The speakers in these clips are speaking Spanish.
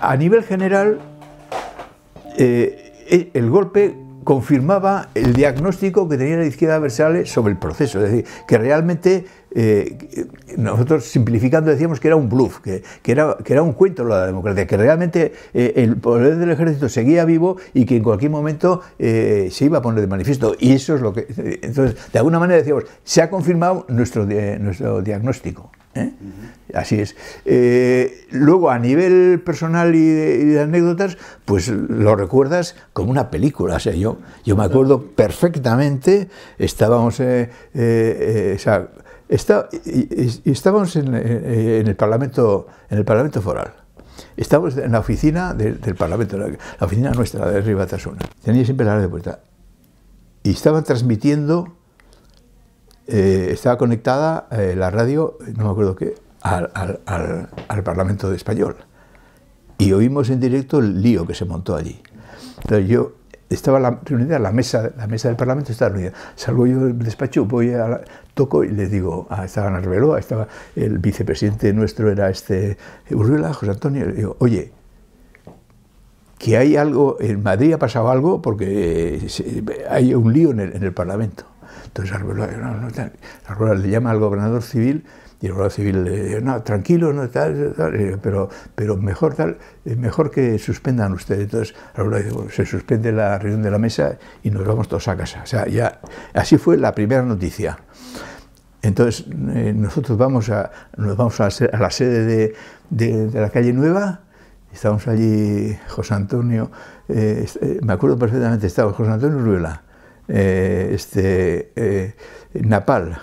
A nivel general, eh, eh, el golpe confirmaba el diagnóstico que tenía la izquierda Versales sobre el proceso. Es decir, que realmente eh, nosotros simplificando decíamos que era un bluff, que, era, un cuento lo de la democracia, que realmente el poder del ejército seguía vivo y que en cualquier momento se iba a poner de manifiesto. Y eso es lo que... Entonces, de alguna manera decíamos, se ha confirmado nuestro diagnóstico. ¿eh? Así es. Eh, luego, a nivel personal y de, anécdotas, pues lo recuerdas como una película. O sea, yo, yo me acuerdo perfectamente, estábamos, eh, está, y, estábamos en, el Parlamento, en el Parlamento Foral. Estábamos en la oficina del Parlamento, la, oficina nuestra de Ribatasuna. Tenía siempre la red de puerta. Y estaban transmitiendo eh, estaba conectada eh, la radio, no me acuerdo qué, al, Parlamento de Español. Y oímos en directo el lío que se montó allí. Entonces yo estaba la, reunida la mesa, la mesa del Parlamento estaba reunida. Salgo yo del despacho, voy a la, toco y les digo, ah, estaba Arbeloa, ah, estaba el vicepresidente nuestro era este Urriola, José Antonio, le digo, oye, que hay algo, en Madrid ha pasado algo porque eh, hay un lío en el Parlamento. Entonces Arbeloa, le llama al gobernador civil y el gobernador civil le dice, no, tranquilo, no, tal, pero, pero mejor, tal, eh, mejor que suspendan ustedes. Entonces Arbeloa dice, se suspende la reunión de la mesa y nos vamos todos a casa. sea, ya, así fue la primera noticia. Entonces eh, nosotros vamos a, nos vamos a, la sede de, la calle Nueva, estábamos allí, José Antonio, eh, me acuerdo perfectamente, estaba José Antonio Ruela, eh, este, eh, Napal,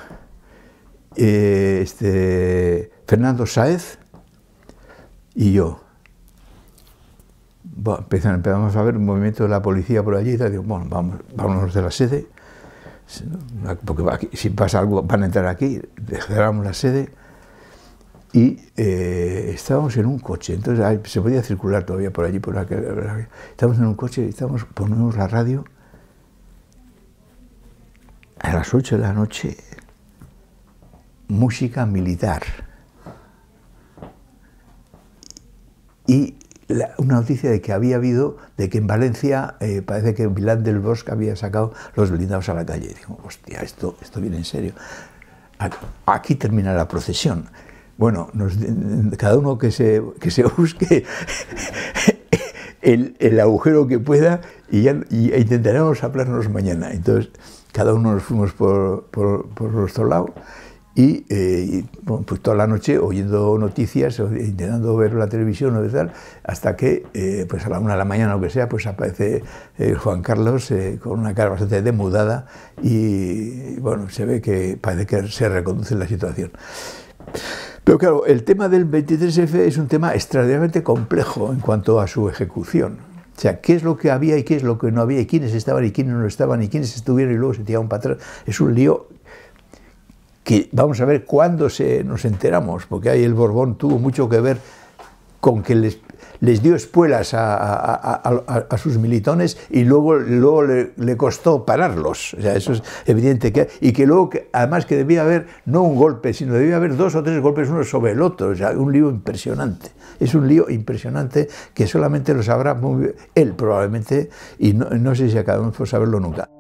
eh, este, Fernando Saez y yo. empezamos, a ver un movimiento de la policía por allí y digo, bueno, vamos, vámonos de la sede, porque si pasa algo van a entrar aquí, cerramos la sede y estábamos en un coche, entonces se podía circular todavía por allí, por aquel, estábamos en un coche, estamos ponemos la radio a las 8 de la noche música militar y una noticia de que había habido, de que en Valencia eh, parece que Vilán del Bosque había sacado los blindados a la calle. Y digo, hostia, esto, esto viene en serio. Ah, aquí, termina la procesión. Bueno, cada uno que se, que se busque el, el agujero que pueda y, ya, intentaremos hablarnos mañana. Entonces, cada uno nos fuimos por, por, por nuestro lado y, eh, pues toda la noche oyendo noticias, intentando ver la televisión o de tal, hasta que eh, pues a la una de la mañana o que sea, pues aparece eh, Juan Carlos con una cara bastante demudada y, bueno, se ve que parece que se reconduce la situación. Pero claro, el tema del 23F es un tema extraordinariamente complejo en cuanto a su ejecución. O sea, qué es lo que había y qué es lo que no había, y quiénes estaban y quiénes no estaban, y quiénes estuvieron y luego se tiraron para atrás. Es un lío que vamos a ver cuándo se nos enteramos, porque ahí el Borbón tuvo mucho que ver con que les les dio espuelas a, sus militones y luego, luego le, costó pararlos. eso es evidente que... Y que luego, además que debía haber no un golpe, sino debía haber dos o tres golpes uno sobre el otro. O sea, un lío impresionante. Es un lío impresionante que solamente lo sabrá él probablemente y no, no sé si acabamos por saberlo nunca.